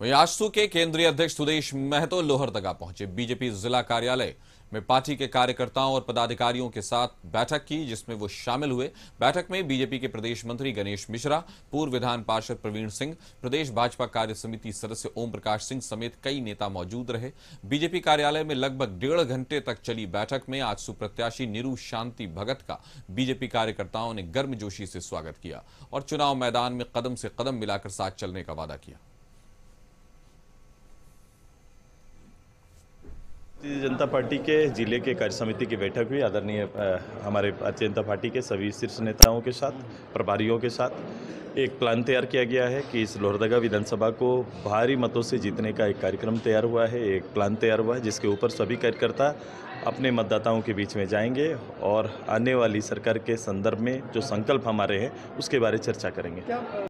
वहीं आजसू के केंद्रीय अध्यक्ष सुदेश महतो लोहरदगा पहुंचे बीजेपी जिला कार्यालय में पार्टी के कार्यकर्ताओं और पदाधिकारियों के साथ बैठक की जिसमें वो शामिल हुए बैठक में बीजेपी के प्रदेश मंत्री गणेश मिश्रा पूर्व विधान पार्षद प्रवीण सिंह प्रदेश भाजपा कार्य समिति सदस्य ओम प्रकाश सिंह समेत कई नेता मौजूद रहे बीजेपी कार्यालय में लगभग डेढ़ घंटे तक चली बैठक में आज सुप्रत्याशी निरू शांति भगत का बीजेपी कार्यकर्ताओं ने गर्मजोशी से स्वागत किया और चुनाव मैदान में कदम से कदम मिलाकर साथ चलने का वादा किया भारतीय जनता पार्टी के जिले के कार्य समिति की बैठक हुई आदरणीय हमारे भारतीय जनता पार्टी के सभी शीर्ष नेताओं के साथ प्रभारियों के साथ एक प्लान तैयार किया गया है कि इस लोहरदगा विधानसभा को भारी मतों से जीतने का एक कार्यक्रम तैयार हुआ है एक प्लान तैयार हुआ है जिसके ऊपर सभी कार्यकर्ता अपने मतदाताओं के बीच में जाएंगे और आने वाली सरकार के संदर्भ में जो संकल्प हमारे हैं उसके बारे चर्चा करेंगे